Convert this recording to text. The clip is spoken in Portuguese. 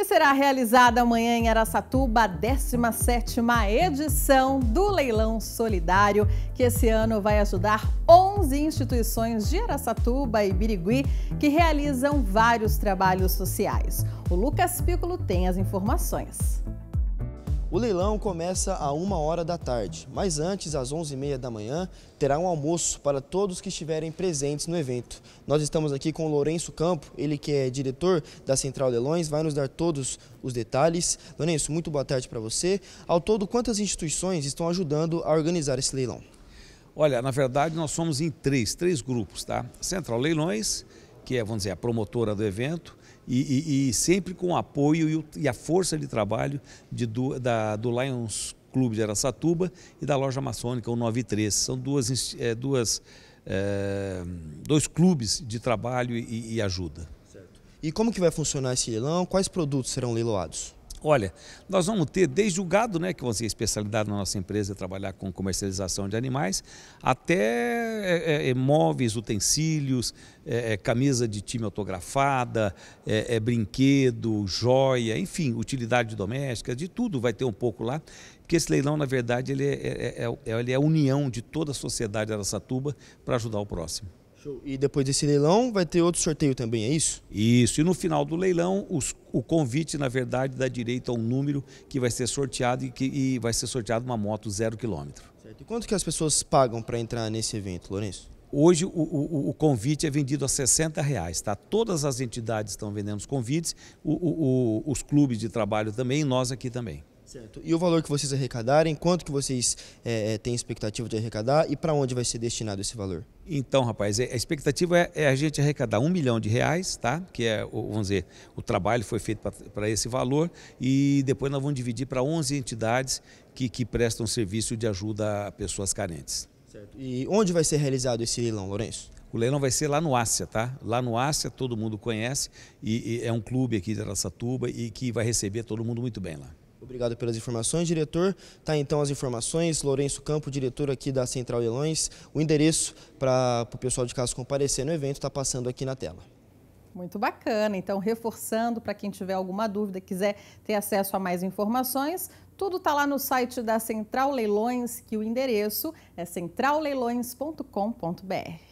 E será realizada amanhã em Araçatuba a 17ª edição do Leilão Solidário, que esse ano vai ajudar 11 instituições de Araçatuba e Birigui que realizam vários trabalhos sociais. O Lucas Piccolo tem as informações. O leilão começa a uma hora da tarde, mas antes, às 11h30 da manhã, terá um almoço para todos que estiverem presentes no evento. Nós estamos aqui com o Lourenço Campo, ele que é diretor da Central Leilões, vai nos dar todos os detalhes. Lourenço, muito boa tarde para você. Ao todo, quantas instituições estão ajudando a organizar esse leilão? Olha, na verdade, nós somos em três, três grupos, tá? Central Leilões, que é, vamos dizer, a promotora do evento, e, e, e sempre com o apoio e, a força de trabalho de, do, da, do Lions Clube de Aracatuba e da Loja Maçônica 193. São duas, é, duas, é, dois clubes de trabalho e, e ajuda. Certo. E como que vai funcionar esse leilão? Quais produtos serão leiloados? Olha, nós vamos ter desde o gado, né, que vão ser especialidade na nossa empresa, trabalhar com comercialização de animais, até é, é, é móveis, utensílios, é, é, camisa de time autografada, é, brinquedo, joia, enfim, utilidade doméstica, de tudo vai ter um pouco lá, porque esse leilão, na verdade, ele é, ele é a união de toda a sociedade da Satuba para ajudar o próximo. Show. E depois desse leilão vai ter outro sorteio também, é isso? Isso. E no final do leilão, os, o convite, na verdade, dá direito a um número que vai ser sorteado e, que, e vai ser sorteado uma moto zero quilômetro. Certo. E quanto que as pessoas pagam para entrar nesse evento, Lourenço? Hoje o, o, o, convite é vendido a 60 reais, tá? Todas as entidades estão vendendo os convites, o, os clubes de trabalho também, nós aqui também. Certo. E o valor que vocês arrecadarem, quanto que vocês é, é têm expectativa de arrecadar e para onde vai ser destinado esse valor? Então, rapaz, é, a expectativa é, é, a gente arrecadar um milhão de reais, tá? Que é, vamos dizer, o trabalho foi feito para esse valor e depois nós vamos dividir para 11 entidades que, que prestam serviço de ajuda a pessoas carentes. Certo. E onde vai ser realizado esse leilão, Lourenço? O leilão vai ser lá no Ásia, tá? Lá no Ásia, todo mundo conhece e, e é um clube aqui de Aracatuba e que vai receber todo mundo muito bem lá. Obrigado pelas informações, diretor. Tá então as informações, Lourenço Campo, diretor aqui da Central Elões. O endereço para o pessoal de casa comparecer no evento está passando aqui na tela. Muito bacana. Então, reforçando para quem tiver alguma dúvida, quiser ter acesso a mais informações, tudo está lá no site da Central Leilões, que o endereço é centralleilões.com.br.